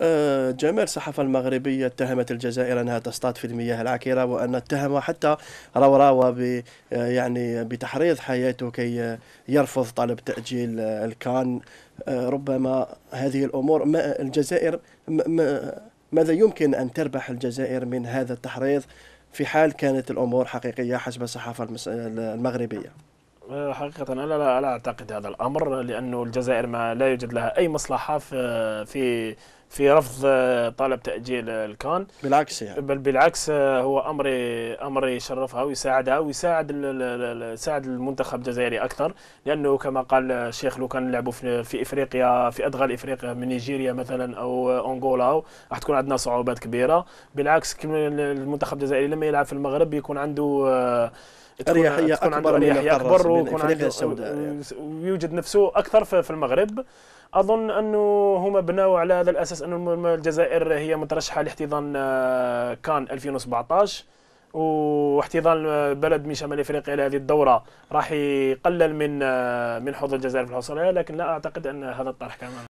آه، جميع الصحافة المغربية اتهمت الجزائر أنها تصطاد في المياه العكرة وأن اتهم حتى روراوا ب آه، يعني بتحريض حياته كي يرفض طلب تأجيل الكان آه، ربما هذه الأمور ما الجزائر ما ماذا يمكن أن تربح الجزائر من هذا التحريض في حال كانت الأمور حقيقية حسب الصحافة المغربية حقيقة أنا لا, لا أعتقد هذا الأمر لأنه الجزائر ما لا يوجد لها أي مصلحة في في رفض آه، طلب تاجيل آه، الكان بالعكس يعني بل بالعكس آه، هو امر امر يشرفها ويساعدها ويساعد يساعد المنتخب الجزائري اكثر لانه كما قال الشيخ لو كان نلعبوا في, افريقيا في ادغال افريقيا من نيجيريا مثلا او انغولا راح تكون عندنا صعوبات كبيره بالعكس المنتخب الجزائري لما يلعب في المغرب يكون عنده اريحيه اكبر اريحيه اكبر ويكون عنده يعني. ويوجد نفسه اكثر في المغرب اظن انه هما بناوا على هذا الاساس ان الجزائر هي مترشحه لاحتضان آه، كان 2017 واحتضان آه، بلد من شمال افريقيا لهذه الدوره راح يقلل من آه، من حظوظ الجزائر في الحصول عليها لكن لا اعتقد ان هذا الطرح كان